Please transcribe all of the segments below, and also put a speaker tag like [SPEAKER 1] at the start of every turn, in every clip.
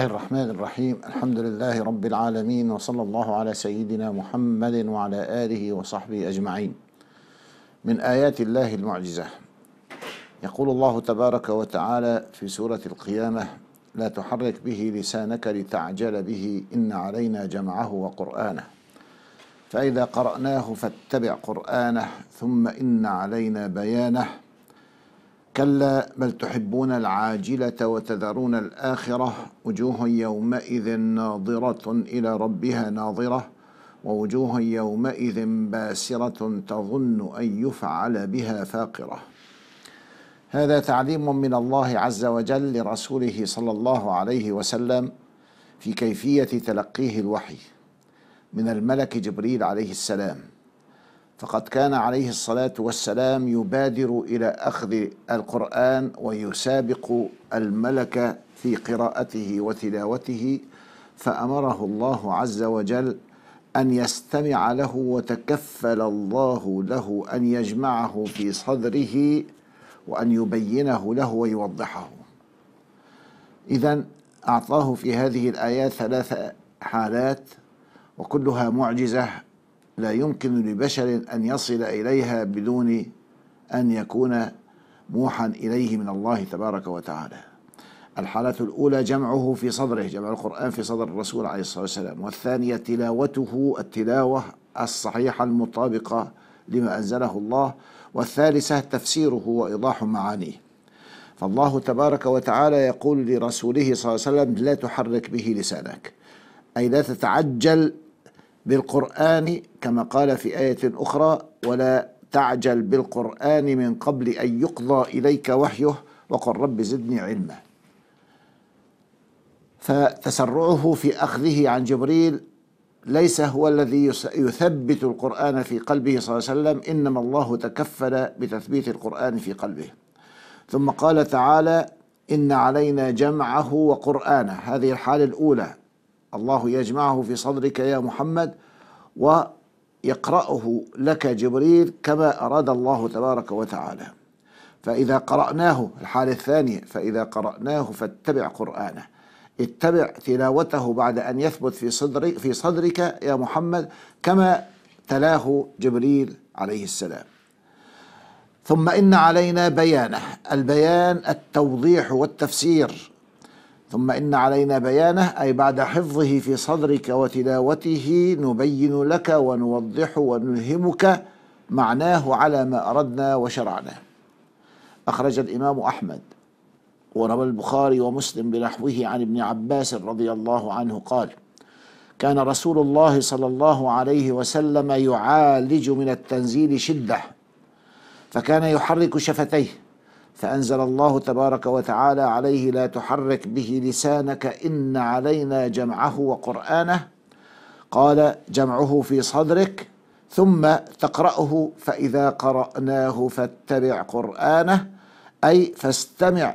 [SPEAKER 1] الله الرحمن الرحيم الحمد لله رب العالمين وصلى الله على سيدنا محمد وعلى آله وصحبه أجمعين من آيات الله المعجزة يقول الله تبارك وتعالى في سورة القيامة لا تحرك به لسانك لتعجل به إن علينا جمعه وقرآنه فإذا قرأناه فاتبع قرآنه ثم إن علينا بيانه كلا بل تحبون العاجلة وتذرون الآخرة وجوه يومئذ ناظرة إلى ربها ناظرة ووجوه يومئذ باسرة تظن أن يفعل بها فاقرة هذا تعليم من الله عز وجل لرسوله صلى الله عليه وسلم في كيفية تلقيه الوحي من الملك جبريل عليه السلام فقد كان عليه الصلاه والسلام يبادر الى اخذ القران ويسابق الملك في قراءته وتلاوته فامره الله عز وجل ان يستمع له وتكفل الله له ان يجمعه في صدره وان يبينه له ويوضحه اذا اعطاه في هذه الايات ثلاث حالات وكلها معجزه لا يمكن لبشر أن يصل إليها بدون أن يكون موحى إليه من الله تبارك وتعالى الحالة الأولى جمعه في صدره جمع القرآن في صدر الرسول عليه الصلاة والسلام والثانية تلاوته التلاوة الصحيحة المطابقة لما أنزله الله والثالثة تفسيره وإيضاح معانيه فالله تبارك وتعالى يقول لرسوله صلى الله عليه وسلم لا تحرك به لسانك أي لا تتعجل بالقرآن كما قال في آية أخرى ولا تعجل بالقرآن من قبل أن يقضى إليك وحيه وقل رب زدني علما فتسرعه في أخذه عن جبريل ليس هو الذي يثبت القرآن في قلبه صلى الله عليه وسلم إنما الله تكفل بتثبيت القرآن في قلبه ثم قال تعالى إن علينا جمعه وقرآنه هذه الحالة الأولى الله يجمعه في صدرك يا محمد ويقرأه لك جبريل كما أراد الله تبارك وتعالى فإذا قرأناه الحالة الثانية فإذا قرأناه فاتبع قرآنه اتبع تلاوته بعد أن يثبت في صدر في صدرك يا محمد كما تلاه جبريل عليه السلام ثم إن علينا بيانه البيان التوضيح والتفسير ثم إن علينا بيانه أي بعد حفظه في صدرك وتلاوته نبين لك ونوضح ونلهمك معناه على ما أردنا وشرعنا أخرج الإمام أحمد وروى البخاري ومسلم بنحوه عن ابن عباس رضي الله عنه قال كان رسول الله صلى الله عليه وسلم يعالج من التنزيل شده فكان يحرك شفتيه فأنزل الله تبارك وتعالى عليه لا تحرك به لسانك إن علينا جمعه وقرآنه قال جمعه في صدرك ثم تقرأه فإذا قرأناه فاتبع قرآنه أي فاستمع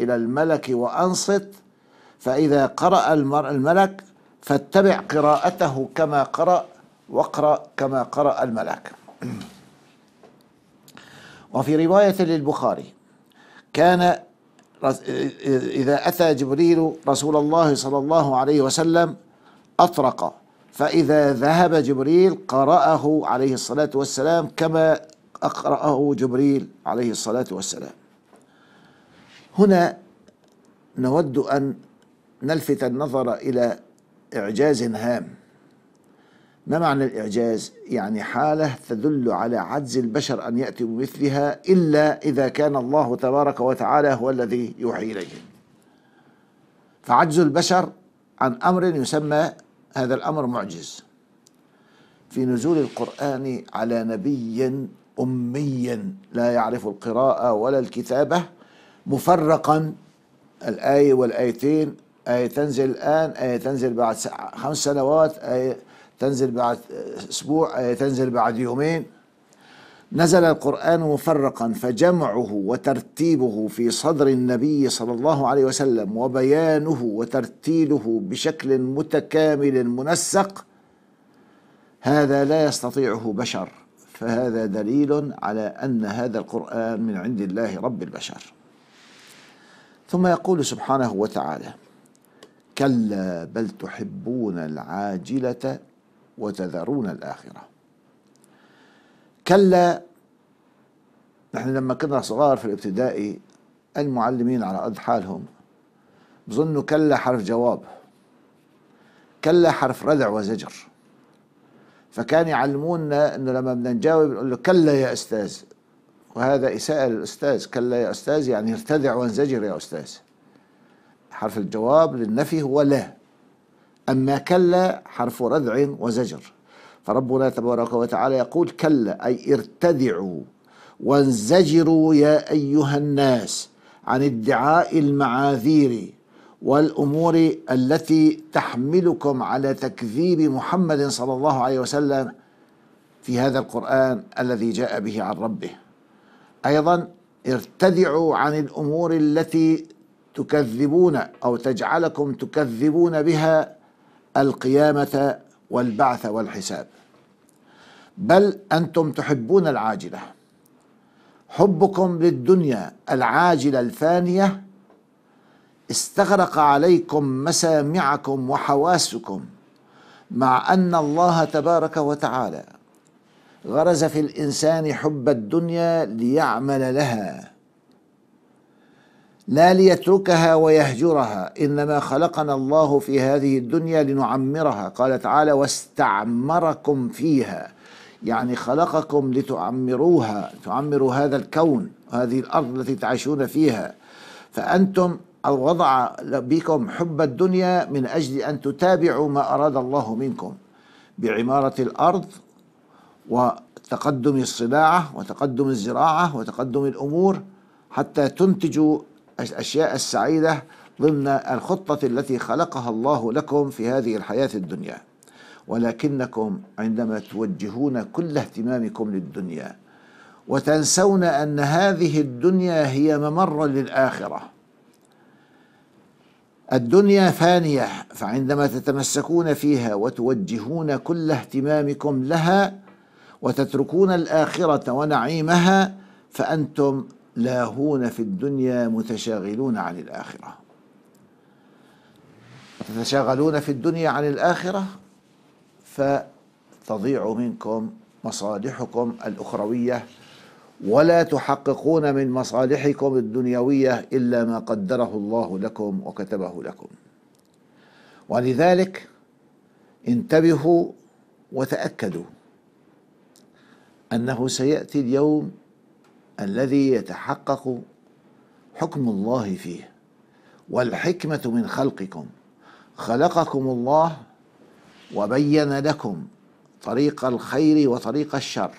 [SPEAKER 1] إلى الملك وأنصت فإذا قرأ الملك فاتبع قراءته كما قرأ واقرأ كما قرأ الملك وفي رواية للبخاري كان إذا أتى جبريل رسول الله صلى الله عليه وسلم أطرق فإذا ذهب جبريل قرأه عليه الصلاة والسلام كما أقرأه جبريل عليه الصلاة والسلام هنا نود أن نلفت النظر إلى إعجاز هام ما معنى الإعجاز؟ يعني حالة تدل على عجز البشر أن يأتوا بمثلها إلا إذا كان الله تبارك وتعالى هو الذي يوحي إليهم فعجز البشر عن أمر يسمى هذا الأمر معجز في نزول القرآن على نبي أمي لا يعرف القراءة ولا الكتابة مفرقا الآية والآيتين آية تنزل الآن آية تنزل بعد خمس سنوات آية تنزل بعد أسبوع آه، تنزل بعد يومين نزل القرآن مفرقا فجمعه وترتيبه في صدر النبي صلى الله عليه وسلم وبيانه وترتيله بشكل متكامل منسق هذا لا يستطيعه بشر فهذا دليل على أن هذا القرآن من عند الله رب البشر ثم يقول سبحانه وتعالى كلا بل تحبون العاجلة وتذرون الآخرة كلا نحن لما كنا صغار في الابتدائي المعلمين على قد حالهم بظنوا كلا حرف جواب كلا حرف ردع وزجر فكان يعلمونا انه لما بدنا نجاوب نقول له كلا يا استاذ وهذا اساءه للاستاذ كلا يا استاذ يعني ارتدع وانزجر يا استاذ حرف الجواب للنفي هو لا أما كلا حرف ردع وزجر فربنا تبارك وتعالى يقول كلا أي ارتدعوا وانزجروا يا أيها الناس عن ادعاء المعاذير والأمور التي تحملكم على تكذيب محمد صلى الله عليه وسلم في هذا القرآن الذي جاء به عن ربه أيضا ارتدعوا عن الأمور التي تكذبون أو تجعلكم تكذبون بها القيامه والبعث والحساب بل انتم تحبون العاجله حبكم للدنيا العاجله الفانيه استغرق عليكم مسامعكم وحواسكم مع ان الله تبارك وتعالى غرز في الانسان حب الدنيا ليعمل لها لا ليتركها ويهجرها انما خلقنا الله في هذه الدنيا لنعمرها قال تعالى واستعمركم فيها يعني خلقكم لتعمروها تعمروا هذا الكون هذه الارض التي تعيشون فيها فانتم وضع بكم حب الدنيا من اجل ان تتابعوا ما اراد الله منكم بعماره الارض وتقدم الصناعه وتقدم الزراعه وتقدم الامور حتى تنتجوا الأشياء السعيدة ضمن الخطة التي خلقها الله لكم في هذه الحياة الدنيا ولكنكم عندما توجهون كل اهتمامكم للدنيا وتنسون أن هذه الدنيا هي ممر للآخرة الدنيا فانية فعندما تتمسكون فيها وتوجهون كل اهتمامكم لها وتتركون الآخرة ونعيمها فأنتم لاهون في الدنيا متشاغلون عن الآخرة تتشاغلون في الدنيا عن الآخرة فتضيع منكم مصالحكم الأخروية ولا تحققون من مصالحكم الدنيوية إلا ما قدره الله لكم وكتبه لكم ولذلك انتبهوا وتأكدوا أنه سيأتي اليوم الذي يتحقق حكم الله فيه والحكمة من خلقكم خلقكم الله وبين لكم طريق الخير وطريق الشر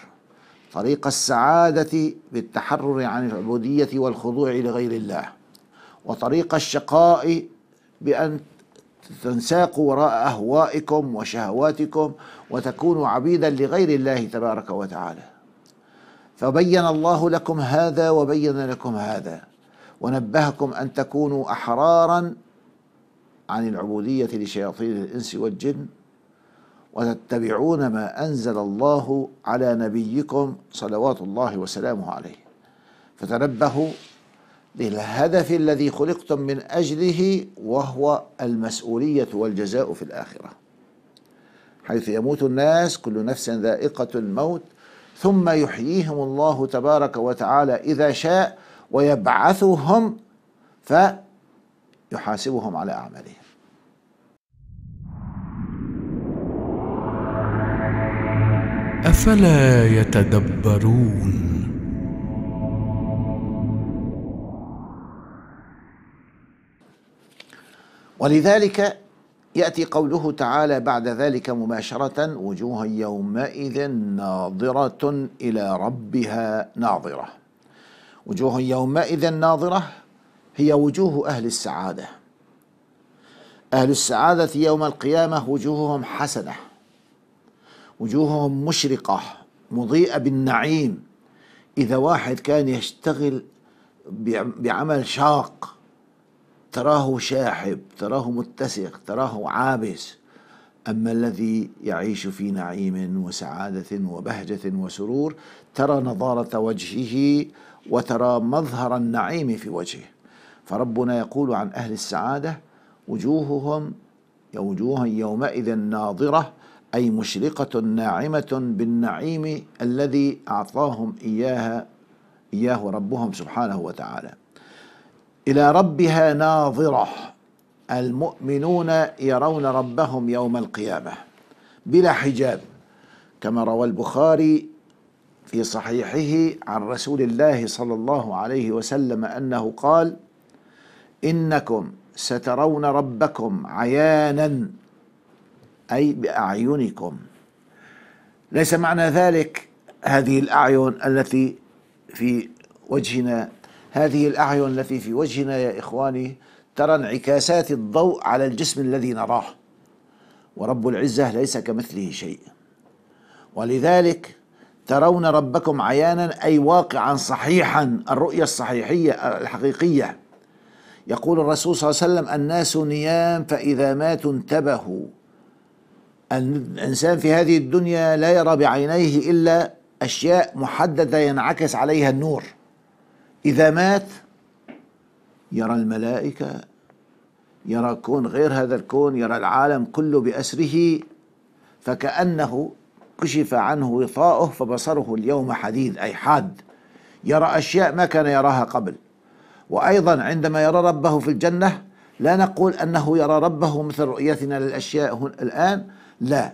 [SPEAKER 1] طريق السعادة بالتحرر عن العبودية والخضوع لغير الله وطريق الشقاء بأن تنساقوا وراء أهوائكم وشهواتكم وتكونوا عبيدا لغير الله تبارك وتعالى فبين الله لكم هذا وبين لكم هذا ونبهكم ان تكونوا احرارا عن العبوديه لشياطين الانس والجن وتتبعون ما انزل الله على نبيكم صلوات الله وسلامه عليه فتنبهوا للهدف الذي خلقتم من اجله وهو المسؤوليه والجزاء في الاخره حيث يموت الناس كل نفس ذائقه الموت ثم يحييهم الله تبارك وتعالى إذا شاء ويبعثهم فيحاسبهم على أعمالهم أفلا يتدبرون ولذلك ياتي قوله تعالى بعد ذلك مباشره وجوه يومئذ ناظره الى ربها ناظره وجوه يومئذ ناظره هي وجوه اهل السعاده اهل السعاده يوم القيامه وجوههم حسنه وجوههم مشرقه مضيئه بالنعيم اذا واحد كان يشتغل بعمل شاق تراه شاحب تراه متسق تراه عابس أما الذي يعيش في نعيم وسعادة وبهجة وسرور ترى نضارة وجهه وترى مظهر النعيم في وجهه فربنا يقول عن أهل السعادة وجوههم وجوه يومئذ ناظرة أي مشرقة ناعمة بالنعيم الذي أعطاهم إياها إياه ربهم سبحانه وتعالى إلى ربها ناظرة المؤمنون يرون ربهم يوم القيامة بلا حجاب كما روى البخاري في صحيحه عن رسول الله صلى الله عليه وسلم أنه قال إنكم سترون ربكم عيانا أي بأعينكم ليس معنى ذلك هذه الأعين التي في وجهنا هذه الأعين التي في وجهنا يا إخواني ترى انعكاسات الضوء على الجسم الذي نراه ورب العزة ليس كمثله شيء ولذلك ترون ربكم عيانا أي واقعا صحيحا الرؤية الصحيحية الحقيقية يقول الرسول صلى الله عليه وسلم الناس نيام فإذا ماتوا انتبهوا الإنسان في هذه الدنيا لا يرى بعينيه إلا أشياء محددة ينعكس عليها النور إذا مات يرى الملائكة يرى كون غير هذا الكون يرى العالم كله بأسره فكأنه كشف عنه وطاؤه فبصره اليوم حديد أي حاد يرى أشياء ما كان يراها قبل وأيضا عندما يرى ربه في الجنة لا نقول أنه يرى ربه مثل رؤيتنا للأشياء الآن لا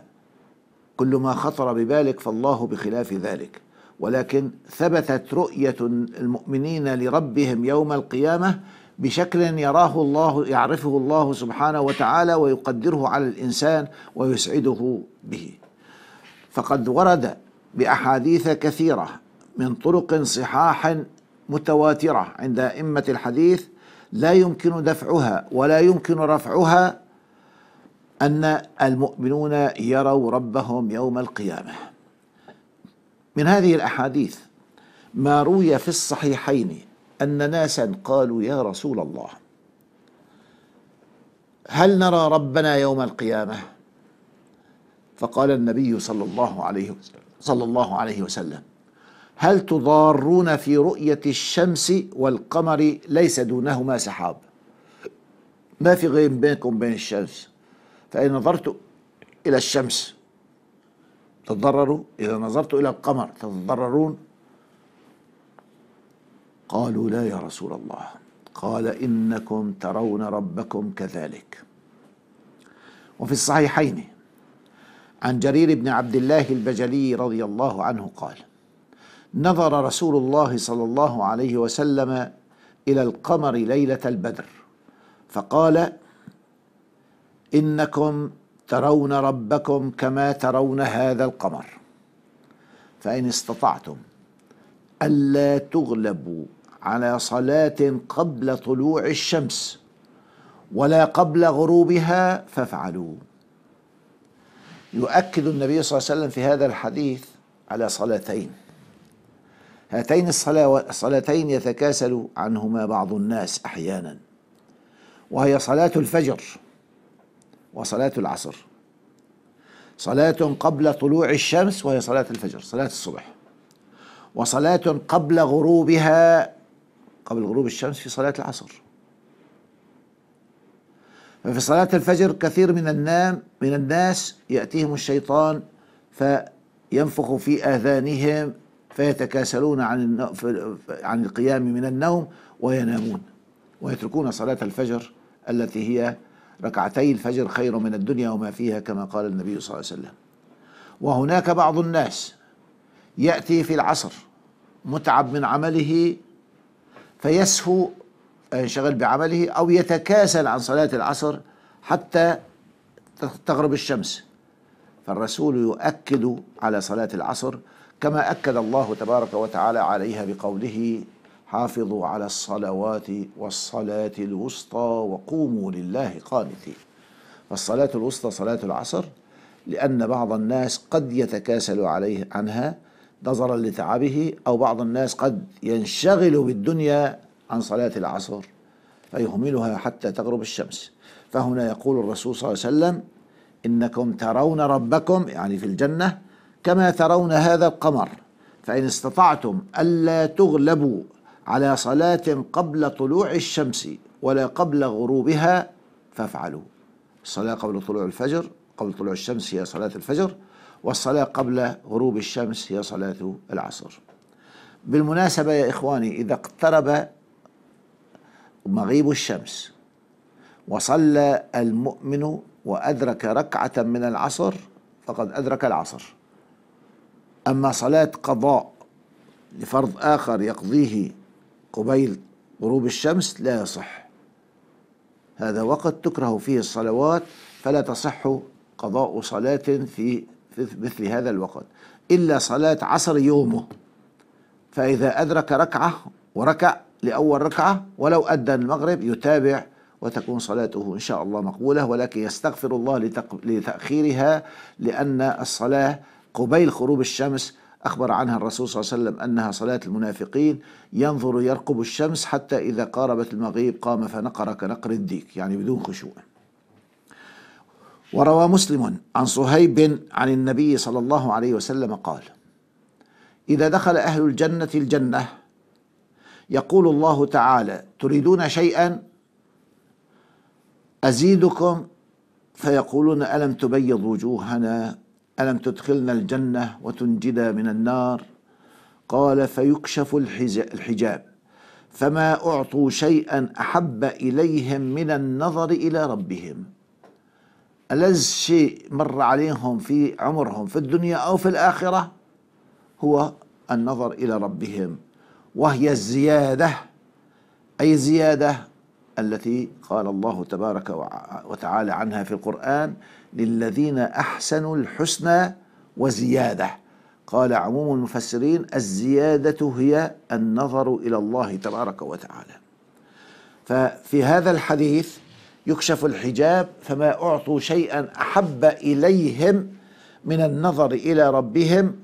[SPEAKER 1] كل ما خطر ببالك فالله بخلاف ذلك ولكن ثبتت رؤية المؤمنين لربهم يوم القيامة بشكل يراه الله يعرفه الله سبحانه وتعالى ويقدره على الإنسان ويسعده به فقد ورد بأحاديث كثيرة من طرق صحاح متواترة عند أئمة الحديث لا يمكن دفعها ولا يمكن رفعها أن المؤمنون يروا ربهم يوم القيامة من هذه الاحاديث ما روي في الصحيحين ان ناسا قالوا يا رسول الله هل نرى ربنا يوم القيامه فقال النبي صلى الله عليه صلى الله عليه وسلم هل تضارون في رؤيه الشمس والقمر ليس دونهما سحاب ما في غيم بينكم وبين الشمس فان نظرت الى الشمس تضرروا إذا نظرت إلى القمر تتضررون قالوا لا يا رسول الله قال إنكم ترون ربكم كذلك وفي الصحيحين عن جرير بن عبد الله البجلي رضي الله عنه قال نظر رسول الله صلى الله عليه وسلم إلى القمر ليلة البدر فقال إنكم ترون ربكم كما ترون هذا القمر فإن استطعتم ألا تغلبوا على صلاة قبل طلوع الشمس ولا قبل غروبها فافعلوا يؤكد النبي صلى الله عليه وسلم في هذا الحديث على صلاتين هاتين الصلاتين يتكاسل عنهما بعض الناس أحيانا وهي صلاة الفجر وصلاة العصر صلاة قبل طلوع الشمس وهي صلاة الفجر صلاة الصبح وصلاة قبل غروبها قبل غروب الشمس في صلاة العصر ففي صلاة الفجر كثير من النام من الناس يأتيهم الشيطان فينفخ في آذانهم فيتكاسلون عن عن القيام من النوم وينامون ويتركون صلاة الفجر التي هي ركعتي الفجر خير من الدنيا وما فيها كما قال النبي صلى الله عليه وسلم وهناك بعض الناس يأتي في العصر متعب من عمله فيسهو ينشغل آه، بعمله أو يتكاسل عن صلاة العصر حتى تغرب الشمس فالرسول يؤكد على صلاة العصر كما أكد الله تبارك وتعالى عليها بقوله حافظوا على الصلوات والصلاة الوسطى وقوموا لله قانتين فالصلاة الوسطى صلاة العصر لأن بعض الناس قد يتكاسل عليه عنها نظرا لتعبه أو بعض الناس قد ينشغل بالدنيا عن صلاة العصر فيهملها حتى تغرب الشمس فهنا يقول الرسول صلى الله عليه وسلم إنكم ترون ربكم يعني في الجنة كما ترون هذا القمر فإن استطعتم ألا تغلبوا على صلاة قبل طلوع الشمس ولا قبل غروبها فافعلوا الصلاة قبل طلوع الفجر قبل طلوع الشمس هي صلاة الفجر والصلاة قبل غروب الشمس هي صلاة العصر بالمناسبة يا إخواني إذا اقترب مغيب الشمس وصلى المؤمن وأدرك ركعة من العصر فقد أدرك العصر أما صلاة قضاء لفرض آخر يقضيه قبيل غروب الشمس لا يصح هذا وقت تكره فيه الصلوات فلا تصح قضاء صلاة في مثل هذا الوقت إلا صلاة عصر يومه فإذا أدرك ركعة وركع لأول ركعة ولو أدى المغرب يتابع وتكون صلاته إن شاء الله مقبولة ولكن يستغفر الله لتأخيرها لأن الصلاة قبيل خروب الشمس أخبر عنها الرسول صلى الله عليه وسلم أنها صلاة المنافقين ينظر يرقب الشمس حتى إذا قاربت المغيب قام فنقر كنقر الديك يعني بدون خشوع وروى مسلم عن صهيب عن النبي صلى الله عليه وسلم قال إذا دخل أهل الجنة الجنة يقول الله تعالى تريدون شيئا أزيدكم فيقولون ألم تبيض وجوهنا ألم تدخلنا الجنة وتنجدا من النار قال فيكشف الحجاب فما أعطوا شيئا أحب إليهم من النظر إلى ربهم ألز شيء مر عليهم في عمرهم في الدنيا أو في الآخرة هو النظر إلى ربهم وهي الزيادة أي زيادة التي قال الله تبارك وتعالى عنها في القرآن للذين أحسنوا الحسنى وزيادة قال عموم المفسرين الزيادة هي النظر إلى الله تبارك وتعالى ففي هذا الحديث يكشف الحجاب فما أعطوا شيئا أحب إليهم من النظر إلى ربهم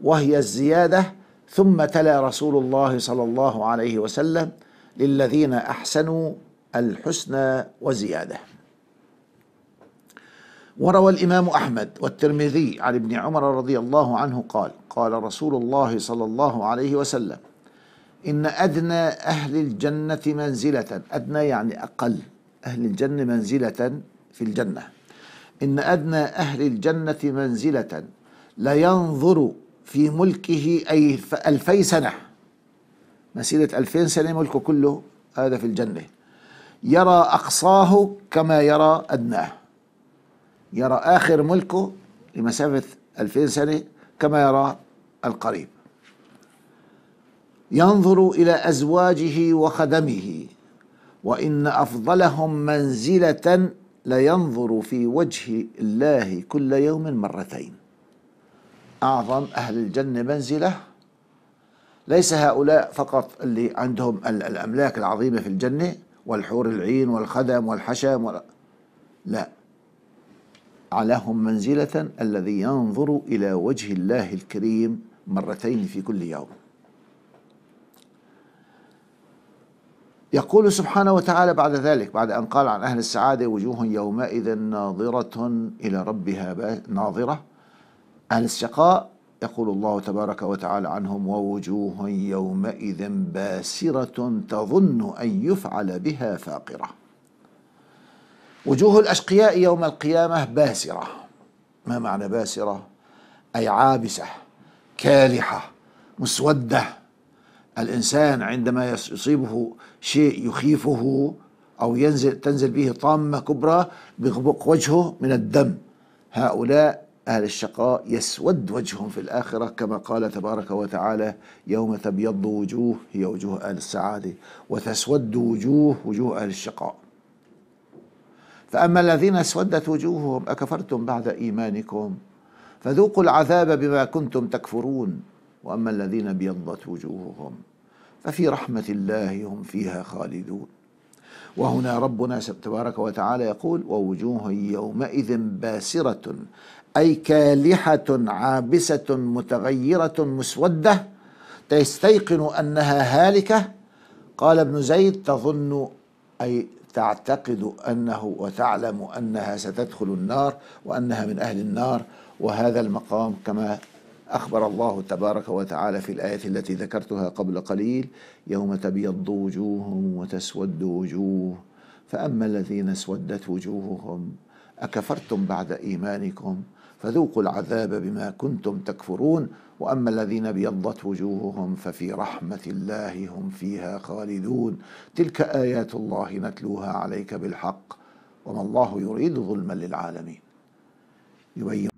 [SPEAKER 1] وهي الزيادة ثم تلا رسول الله صلى الله عليه وسلم للذين أحسنوا الحسنى وزياده وروى الإمام أحمد والترمذي عن ابن عمر رضي الله عنه قال قال رسول الله صلى الله عليه وسلم إن أدنى أهل الجنة منزلة أدنى يعني أقل أهل الجنة منزلة في الجنة إن أدنى أهل الجنة منزلة لا ينظر في ملكه أي ألفي سنة مسيرة ألفين سنة ملكه كله هذا في الجنة يرى أقصاه كما يرى أدناه يرى آخر ملكه لمسافة 2000 سنة كما يرى القريب ينظر إلى أزواجه وخدمه وإن أفضلهم منزلة لينظر في وجه الله كل يوم مرتين أعظم أهل الجنة منزلة ليس هؤلاء فقط اللي عندهم الأملاك العظيمة في الجنة والحور العين والخدم والحشم ولا لا لهم منزلة الذي ينظر إلى وجه الله الكريم مرتين في كل يوم يقول سبحانه وتعالى بعد ذلك بعد أن قال عن أهل السعادة وجوه يومئذ ناظرة إلى ربها ناظرة أهل الشقاء يقول الله تبارك وتعالى عنهم ووجوه يومئذ باسرة تظن أن يفعل بها فاقرة وجوه الأشقياء يوم القيامة باسرة ما معنى باسرة؟ أي عابسة كالحة مسودة الإنسان عندما يصيبه شيء يخيفه أو ينزل تنزل به طامة كبرى بيغبق وجهه من الدم هؤلاء أهل الشقاء يسود وجههم في الآخرة كما قال تبارك وتعالى يوم تبيض وجوه هي وجوه أهل السعادة وتسود وجوه وجوه أهل الشقاء فأما الذين اسودت وجوههم أكفرتم بعد إيمانكم فذوقوا العذاب بما كنتم تكفرون وأما الذين ابيضت وجوههم ففي رحمة الله هم فيها خالدون وهنا ربنا تبارك وتعالى يقول ووجوه يومئذ باسرة أي كالحة عابسة متغيرة مسودة تستيقن أنها هالكة قال ابن زيد تظن أي تعتقد انه وتعلم انها ستدخل النار وانها من اهل النار وهذا المقام كما اخبر الله تبارك وتعالى في الايه التي ذكرتها قبل قليل يوم تبيض وجوه وتسود وجوه فاما الذين اسودت وجوههم اكفرتم بعد ايمانكم فذوقوا العذاب بما كنتم تكفرون واما الذين ابيضت وجوههم ففي رحمه الله هم فيها خالدون تلك ايات الله نتلوها عليك بالحق وما الله يريد ظلما للعالمين يبين